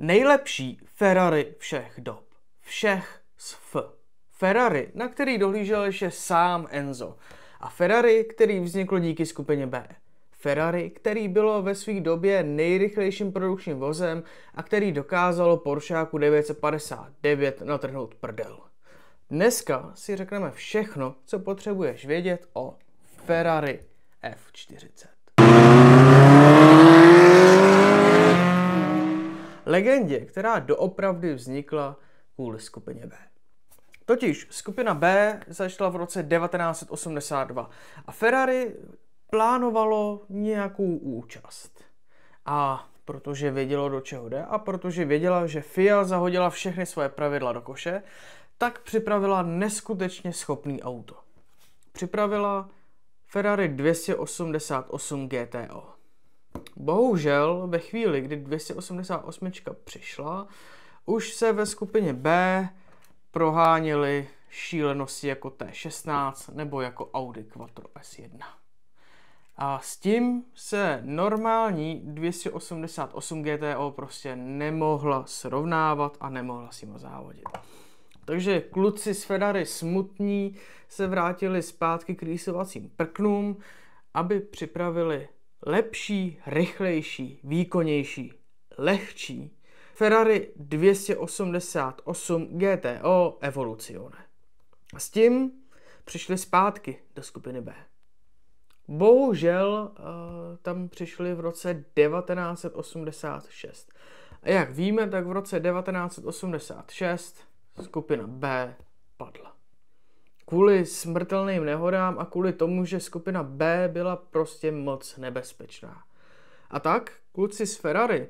nejlepší Ferrari všech dob. Všech s F. Ferrari, na který dohlížel ještě sám Enzo. A Ferrari, který vznikl díky skupině B. Ferrari, který bylo ve své době nejrychlejším produkčním vozem a který dokázalo Porscheáku 959 natrhnout prdel. Dneska si řekneme všechno, co potřebuješ vědět o Ferrari F40. legendě, která doopravdy vznikla kvůli skupině B. Totiž skupina B začala v roce 1982 a Ferrari plánovalo nějakou účast. A protože vědělo, do čeho jde a protože věděla, že FIA zahodila všechny svoje pravidla do koše, tak připravila neskutečně schopný auto. Připravila Ferrari 288 GTO. Bohužel ve chvíli, kdy 288 přišla, už se ve skupině B proháněly šílenosti jako T16 nebo jako Audi Quattro S1. A s tím se normální 288 GTO prostě nemohla srovnávat a nemohla si ho závodit. Takže kluci z Ferrari smutní se vrátili zpátky k rýsovacím prknům, aby připravili Lepší, rychlejší, výkonnější, lehčí. Ferrari 288 GTO Evoluzione. S tím přišli zpátky do skupiny B. Bohužel eh, tam přišli v roce 1986. A jak víme, tak v roce 1986 skupina B padla kvůli smrtelným nehodám a kvůli tomu, že skupina B byla prostě moc nebezpečná. A tak kluci z Ferrari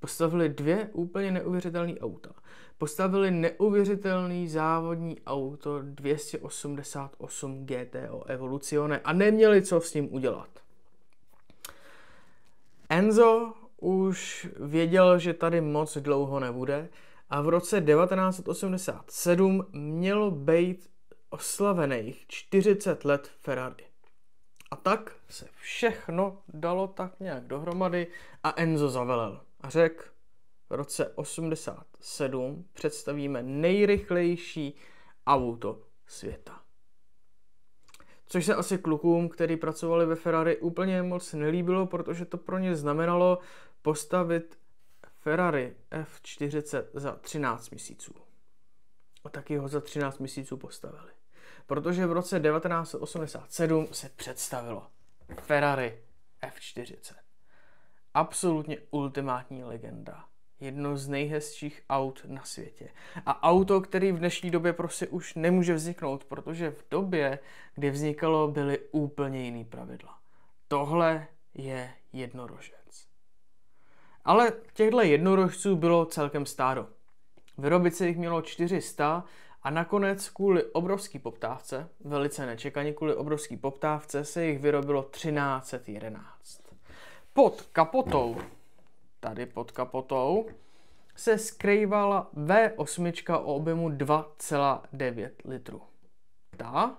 postavili dvě úplně neuvěřitelné auta. Postavili neuvěřitelný závodní auto 288 GTO Evolucione a neměli co s ním udělat. Enzo už věděl, že tady moc dlouho nebude a v roce 1987 mělo být oslavených 40 let Ferrari. A tak se všechno dalo tak nějak dohromady a Enzo zavelel a řekl, v roce 87 představíme nejrychlejší auto světa. Což se asi klukům, kteří pracovali ve Ferrari, úplně moc nelíbilo, protože to pro ně znamenalo postavit Ferrari F40 za 13 měsíců. A taky ho za 13 měsíců postavili protože v roce 1987 se představilo Ferrari F40. Absolutně ultimátní legenda. Jedno z nejhezčích aut na světě. A auto, který v dnešní době prostě už nemůže vzniknout, protože v době, kdy vznikalo, byly úplně jiný pravidla. Tohle je jednorožec. Ale těchto jednorožců bylo celkem stádo. Vyrobit se jich mělo 400 a nakonec kvůli obrovský poptávce, velice nečekaně kvůli obrovský poptávce, se jich vyrobilo 1311. Pod kapotou, tady pod kapotou, se skrývala V8 o objemu 2,9 litru. Ta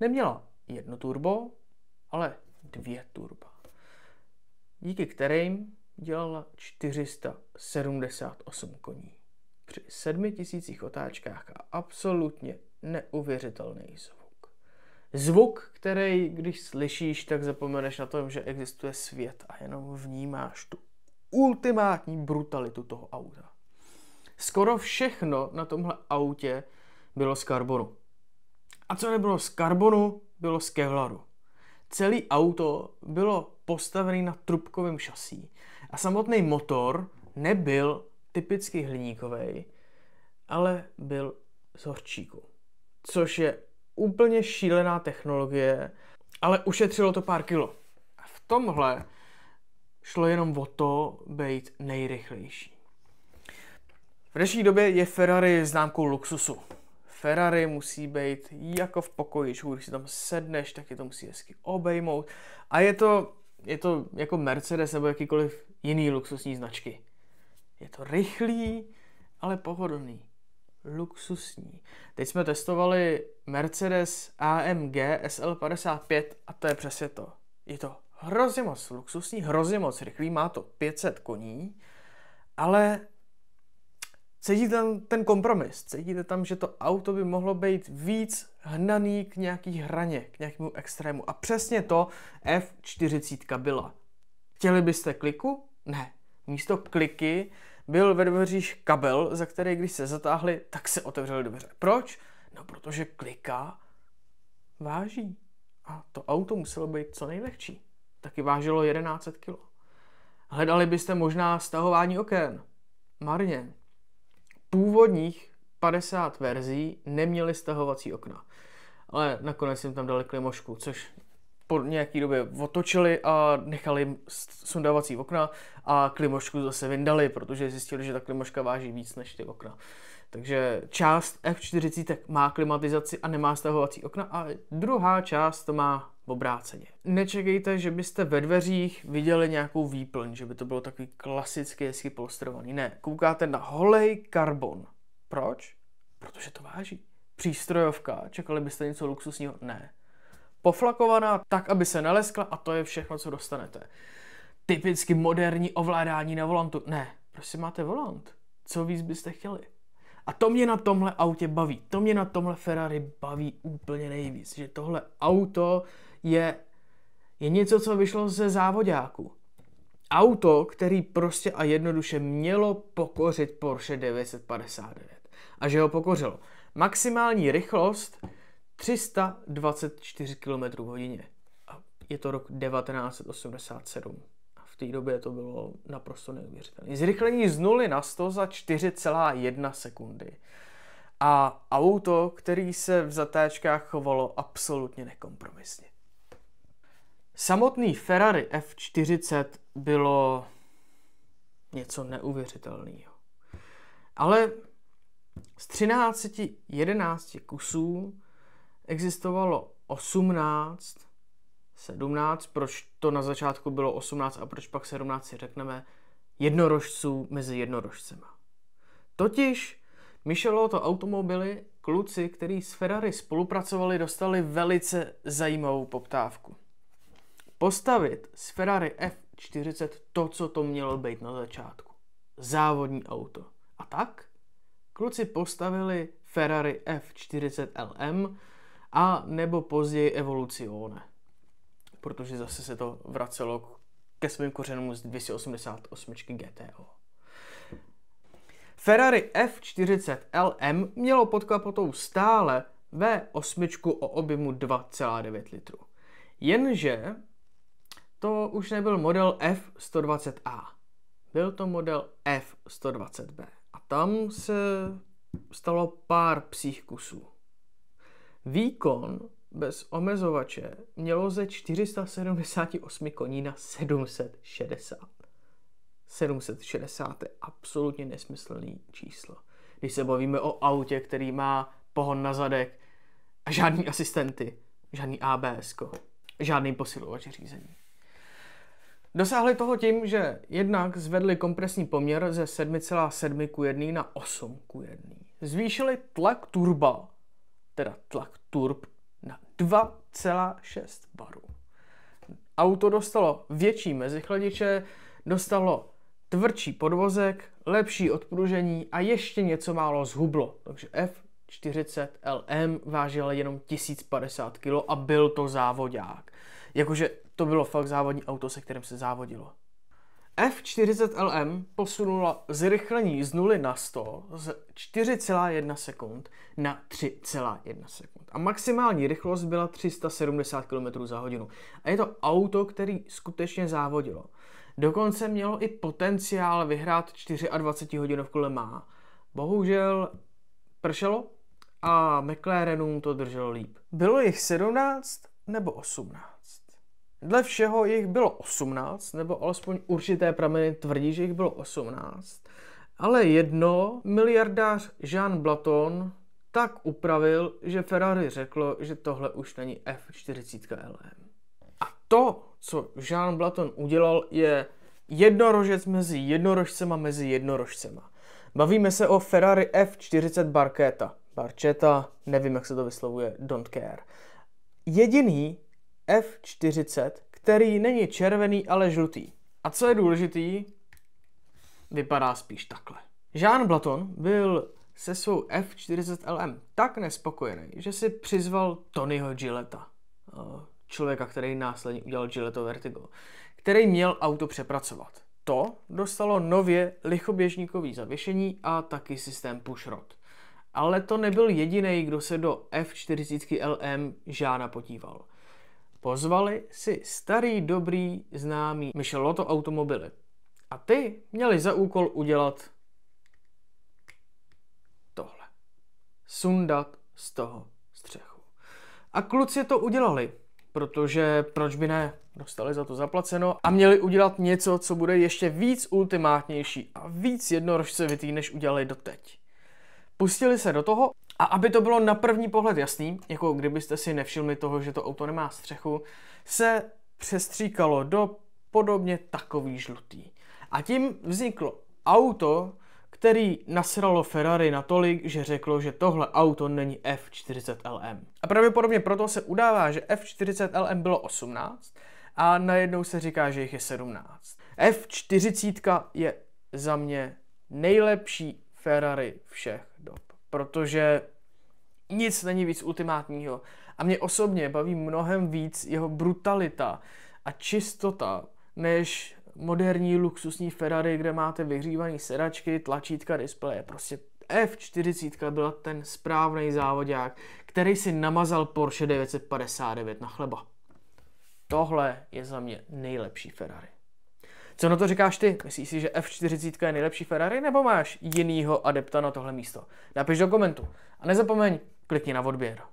neměla jedno turbo, ale dvě turba, díky kterým dělala 478 koní při 7000 otáčkách a absolutně neuvěřitelný zvuk. Zvuk, který, když slyšíš, tak zapomeneš na tom, že existuje svět a jenom vnímáš tu ultimátní brutalitu toho auta. Skoro všechno na tomhle autě bylo z karbonu. A co nebylo z karbonu, bylo z kevlaru. Celý auto bylo postavené na trubkovém šasí a samotný motor nebyl typicky hliníkový, ale byl z horčíku. Což je úplně šílená technologie, ale ušetřilo to pár kilo. A v tomhle šlo jenom o to být nejrychlejší. V dnešní době je Ferrari známkou luxusu. Ferrari musí být jako v pokoji, když si tam sedneš, tak je to musí hezky obejmout. A je to, je to jako Mercedes nebo jakýkoliv jiný luxusní značky. Je to rychlý, ale pohodlný. Luxusní. Teď jsme testovali Mercedes AMG SL55 a to je přesně to. Je to hrozně moc luxusní, hrozně moc rychlý, má to 500 koní, ale cítíte tam ten kompromis, cítíte tam, že to auto by mohlo být víc hnaný k nějaký hraně, k nějakému extrému. A přesně to F40 byla. Chtěli byste kliku? Ne, Místo kliky byl ve dveřích kabel, za který když se zatáhli, tak se otevřely dveře. Proč? No protože klika váží. A to auto muselo být co nejlehčí. Taky vážilo 1100 kg. Hledali byste možná stahování oken. Marně. Původních 50 verzí neměly stahovací okna. Ale nakonec jim tam dali klimošku, což po nějaký době otočili a nechali sundávací okna a klimošku zase vyndali, protože zjistili, že ta klimoška váží víc než ty okna. Takže část F40 má klimatizaci a nemá stahovací okna a druhá část to má obráceně. Nečekejte, že byste ve dveřích viděli nějakou výplň, že by to bylo takový klasicky hezky polstrovaný. Ne, koukáte na holej karbon. Proč? Protože to váží. Přístrojovka, čekali byste něco luxusního? Ne poflakovaná tak, aby se neleskla a to je všechno, co dostanete. Typicky moderní ovládání na volantu. Ne, prostě máte volant. Co víc byste chtěli? A to mě na tomhle autě baví. To mě na tomhle Ferrari baví úplně nejvíc. Že tohle auto je, je něco, co vyšlo ze závodáku. Auto, který prostě a jednoduše mělo pokořit Porsche 959. A že ho pokořilo. Maximální rychlost 324 km hodině. A je to rok 1987. A v té době to bylo naprosto neuvěřitelné. Zrychlení z 0 na 100 za 4,1 sekundy. A auto, který se v zatáčkách chovalo absolutně nekompromisně. Samotný Ferrari F40 bylo něco neuvěřitelného. Ale z 13, 11 kusů existovalo 18, 17, proč to na začátku bylo 18 a proč pak 17 si řekneme, jednorožců mezi jednorožcema. Totiž to automobily kluci, kteří s Ferrari spolupracovali, dostali velice zajímavou poptávku. Postavit s Ferrari F40 to, co to mělo být na začátku. Závodní auto. A tak kluci postavili Ferrari F40 LM, a nebo později evolucione, protože zase se to vracelo ke svým kořenům z 288 GTO. Ferrari F40 LM mělo pod kapotou stále V8 o objemu 2,9 litru. Jenže to už nebyl model F120A. Byl to model F120B. A tam se stalo pár psích kusů. Výkon bez omezovače mělo ze 478 koní na 760. 760 je absolutně nesmyslný číslo. Když se bavíme o autě, který má pohon na zadek a žádný asistenty, žádný ABS, žádný posilovač řízení. Dosáhli toho tím, že jednak zvedli kompresní poměr ze 7,7 k 1 na 8 k 1. Zvýšili tlak turba teda tlak turb, na 2,6 barů. Auto dostalo větší mezichladiče, dostalo tvrdší podvozek, lepší odpružení a ještě něco málo zhublo. Takže F40 LM vážil jenom 1050 kg a byl to závodák. Jakože to bylo fakt závodní auto, se kterým se závodilo. F40LM posunula zrychlení z 0 na 100 z 4,1 sekund na 3,1 sekund. A maximální rychlost byla 370 km za hodinu. A je to auto, který skutečně závodilo. Dokonce mělo i potenciál vyhrát 24 hodinovku Le Bohužel pršelo a McLarenům to drželo líp. Bylo jich 17 nebo 18. Dle všeho jich bylo 18, nebo alespoň určité prameny tvrdí, že jich bylo 18. Ale jedno, miliardář Jean Blaton tak upravil, že Ferrari řeklo, že tohle už není F40 LM. A to, co Jean Blaton udělal, je jednorožec mezi jednorožcema mezi jednorožcema. Bavíme se o Ferrari F40 Barchetta. Barchetta, nevím, jak se to vyslovuje, don't care. Jediný, F40, který není červený, ale žlutý. A co je důležitý, vypadá spíš takhle. Jean Blaton byl se svou F40LM tak nespokojený, že si přizval Tonyho Gilleta, eh, člověka, který následně udělal Gilletto Vertigo, který měl auto přepracovat. To dostalo nově lichoběžníkový zavěšení a taky systém pushrod. Ale to nebyl jediný, kdo se do F40 LM Žána podíval pozvali si starý dobrý známý Michelotto automobily. A ty měli za úkol udělat tohle. Sundat z toho střechu. A kluci to udělali, protože proč by ne, dostali za to zaplaceno a měli udělat něco, co bude ještě víc ultimátnější a víc jednorožcevitý, než udělali doteď. Pustili se do toho a aby to bylo na první pohled jasný, jako kdybyste si nevšimli toho, že to auto nemá střechu, se přestříkalo do podobně takový žlutý. A tím vzniklo auto, který nasralo Ferrari natolik, že řeklo, že tohle auto není F40LM. A pravděpodobně proto se udává, že F40LM bylo 18 a najednou se říká, že jich je 17. F40 je za mě nejlepší Ferrari všech dob, protože nic není víc ultimátního. A mě osobně baví mnohem víc jeho brutalita a čistota, než moderní luxusní Ferrari, kde máte vyhřívaný sedačky, tlačítka, displeje. Prostě F40 byla ten správný závodák, který si namazal Porsche 959 na chleba. Tohle je za mě nejlepší Ferrari. Co na to říkáš ty? Myslíš si, že F40 je nejlepší Ferrari nebo máš jinýho adepta na tohle místo? Napiš do komentu. A nezapomeň, klikni na odběr.